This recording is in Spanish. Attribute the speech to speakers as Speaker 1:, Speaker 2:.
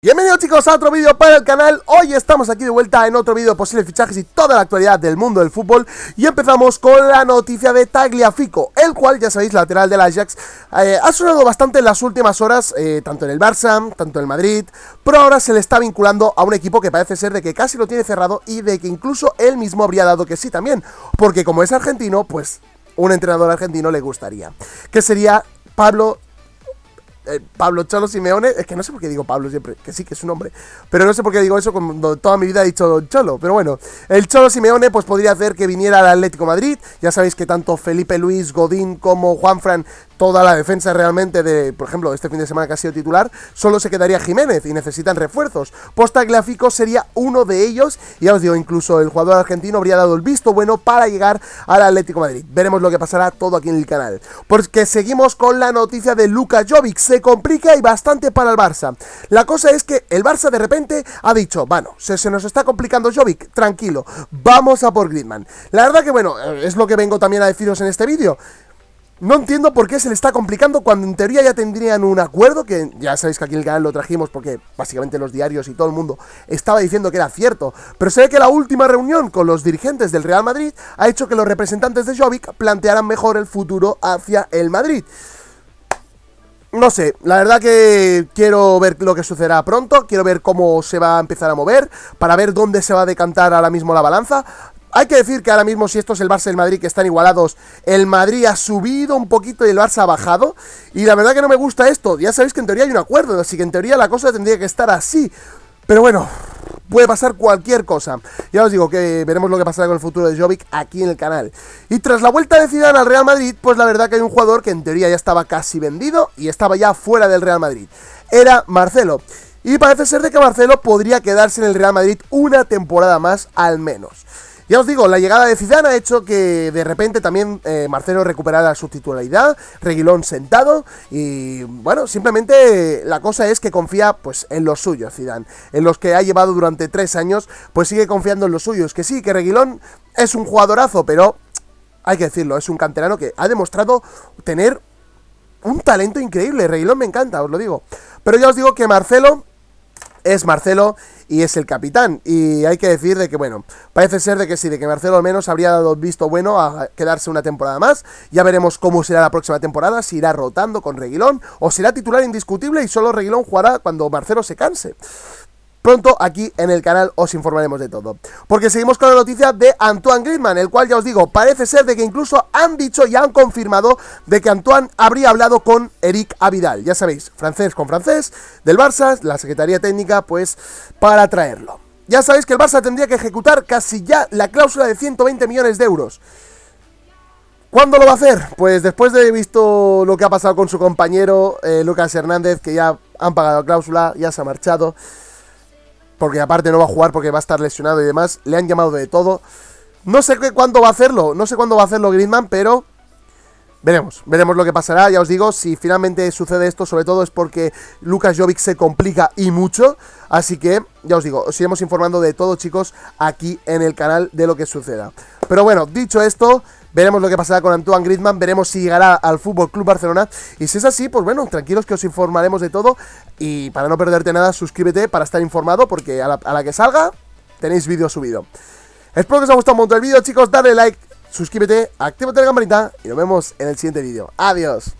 Speaker 1: Bienvenidos chicos a otro vídeo para el canal, hoy estamos aquí de vuelta en otro vídeo de posibles fichajes y toda la actualidad del mundo del fútbol y empezamos con la noticia de Tagliafico, el cual ya sabéis, lateral del Ajax, eh, ha sonado bastante en las últimas horas, eh, tanto en el Barça, tanto en el Madrid, pero ahora se le está vinculando a un equipo que parece ser de que casi lo tiene cerrado y de que incluso él mismo habría dado que sí también, porque como es argentino, pues un entrenador argentino le gustaría, que sería Pablo eh, Pablo Cholo Simeone, es que no sé por qué digo Pablo siempre, que sí, que es un hombre, pero no sé por qué digo eso cuando toda mi vida he dicho Cholo, pero bueno, el Cholo Simeone pues podría hacer que viniera al Atlético Madrid, ya sabéis que tanto Felipe Luis, Godín como Juanfran toda la defensa realmente de, por ejemplo, este fin de semana que ha sido titular, solo se quedaría Jiménez y necesitan refuerzos. Posta sería uno de ellos y ya os digo, incluso el jugador argentino habría dado el visto bueno para llegar al Atlético Madrid. Veremos lo que pasará todo aquí en el canal. Porque seguimos con la noticia de Luka Jovic, se complica y bastante para el Barça. La cosa es que el Barça de repente ha dicho, bueno, se, se nos está complicando Jovic, tranquilo, vamos a por Griezmann. La verdad que bueno, es lo que vengo también a deciros en este vídeo. No entiendo por qué se le está complicando cuando en teoría ya tendrían un acuerdo, que ya sabéis que aquí en el canal lo trajimos porque básicamente los diarios y todo el mundo estaba diciendo que era cierto, pero se ve que la última reunión con los dirigentes del Real Madrid ha hecho que los representantes de Jovic plantearan mejor el futuro hacia el Madrid. No sé, la verdad que quiero ver lo que sucederá pronto, quiero ver cómo se va a empezar a mover, para ver dónde se va a decantar ahora mismo la balanza. Hay que decir que ahora mismo, si esto es el Barça y el Madrid que están igualados, el Madrid ha subido un poquito y el Barça ha bajado. Y la verdad que no me gusta esto. Ya sabéis que en teoría hay un acuerdo, así que en teoría la cosa tendría que estar así. Pero bueno, puede pasar cualquier cosa. Ya os digo que veremos lo que pasará con el futuro de Jovic aquí en el canal. Y tras la vuelta de Zidane al Real Madrid, pues la verdad que hay un jugador que en teoría ya estaba casi vendido y estaba ya fuera del Real Madrid. Era Marcelo. Y parece ser de que Marcelo podría quedarse en el Real Madrid una temporada más al menos. Ya os digo, la llegada de Zidane ha hecho que de repente también eh, Marcelo recuperara su titularidad, Reguilón sentado y bueno, simplemente la cosa es que confía pues en los suyos Zidane, en los que ha llevado durante tres años, pues sigue confiando en los suyos, que sí, que Reguilón es un jugadorazo, pero hay que decirlo, es un canterano que ha demostrado tener un talento increíble. Reguilón me encanta, os lo digo. Pero ya os digo que Marcelo es Marcelo y es el capitán. Y hay que decir de que, bueno, parece ser de que sí, de que Marcelo al menos habría dado visto bueno a quedarse una temporada más. Ya veremos cómo será la próxima temporada, si irá rotando con Reguilón o será titular indiscutible y solo Reguilón jugará cuando Marcelo se canse. Pronto aquí en el canal os informaremos de todo. Porque seguimos con la noticia de Antoine Griezmann, el cual ya os digo, parece ser de que incluso han dicho y han confirmado de que Antoine habría hablado con Eric Avidal. Ya sabéis, francés con francés, del Barça, la Secretaría Técnica, pues para traerlo. Ya sabéis que el Barça tendría que ejecutar casi ya la cláusula de 120 millones de euros. ¿Cuándo lo va a hacer? Pues después de haber visto lo que ha pasado con su compañero eh, Lucas Hernández, que ya han pagado la cláusula, ya se ha marchado porque aparte no va a jugar porque va a estar lesionado y demás. Le han llamado de todo. No sé cuándo va a hacerlo, no sé cuándo va a hacerlo Griezmann, pero veremos, veremos lo que pasará. Ya os digo, si finalmente sucede esto, sobre todo es porque Lucas Jovic se complica y mucho. Así que, ya os digo, os iremos informando de todo, chicos, aquí en el canal de lo que suceda. Pero bueno, dicho esto, Veremos lo que pasará con Antoine Griezmann, veremos si llegará al Fútbol Club Barcelona. Y si es así, pues bueno, tranquilos que os informaremos de todo. Y para no perderte nada, suscríbete para estar informado, porque a la, que salga tenéis vídeo subido. Espero que os haya gustado un montón el vídeo, chicos. Dale like, suscríbete, activa la campanita y nos vemos en el siguiente vídeo. Adiós.